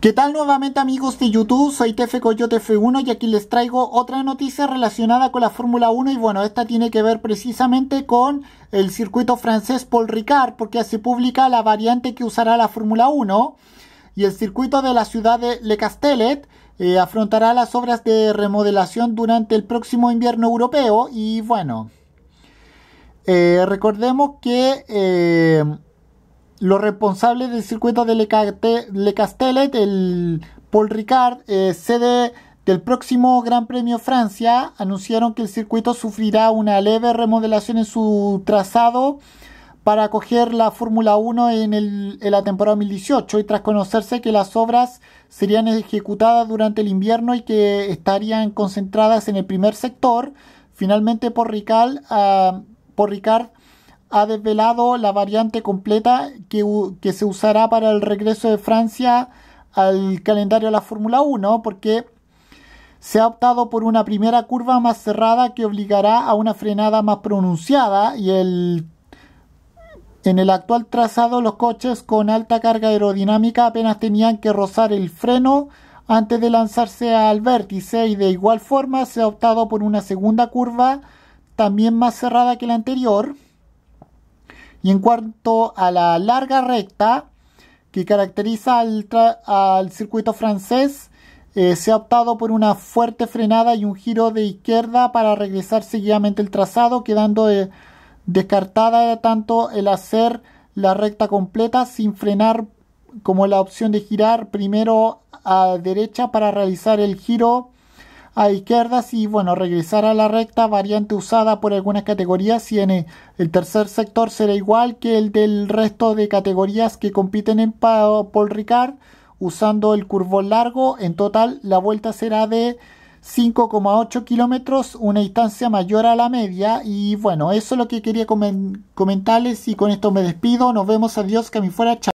¿Qué tal nuevamente amigos de YouTube? Soy TF Coyote F1 y aquí les traigo otra noticia relacionada con la Fórmula 1 y bueno, esta tiene que ver precisamente con el circuito francés Paul Ricard porque se publica la variante que usará la Fórmula 1 y el circuito de la ciudad de Le Castellet eh, afrontará las obras de remodelación durante el próximo invierno europeo y bueno, eh, recordemos que... Eh, los responsables del circuito de Le, Castellet, el Paul Ricard, eh, sede del próximo Gran Premio Francia, anunciaron que el circuito sufrirá una leve remodelación en su trazado para acoger la Fórmula 1 en, la temporada 2018 y tras conocerse que las obras serían ejecutadas durante el invierno y que estarían concentradas en el primer sector, finalmente Paul Ricard, uh, Ricard ha desvelado la variante completa que, se usará para el regreso de Francia al calendario de la Fórmula 1, porque se ha optado por una primera curva más cerrada que obligará a una frenada más pronunciada y el en el actual trazado los coches con alta carga aerodinámica apenas tenían que rozar el freno antes de lanzarse al vértice y de igual forma se ha optado por una segunda curva también más cerrada que la anterior. Y en cuanto a la larga recta que caracteriza al, circuito francés, eh, se ha optado por una fuerte frenada y un giro de izquierda para regresar seguidamente el trazado, quedando eh, descartada tanto el hacer la recta completa sin frenar como la opción de girar primero a derecha para realizar el giro a izquierdas y bueno, regresar a la recta, variante usada por algunas categorías y en el tercer sector será igual que el del resto de categorías que compiten en Paul Ricard usando el curvo largo. En total la vuelta será de 5,8 kilómetros, una distancia mayor a la media. Y bueno, eso es lo que quería comentarles y con esto me despido. Nos vemos, adiós, que a fuera, chao.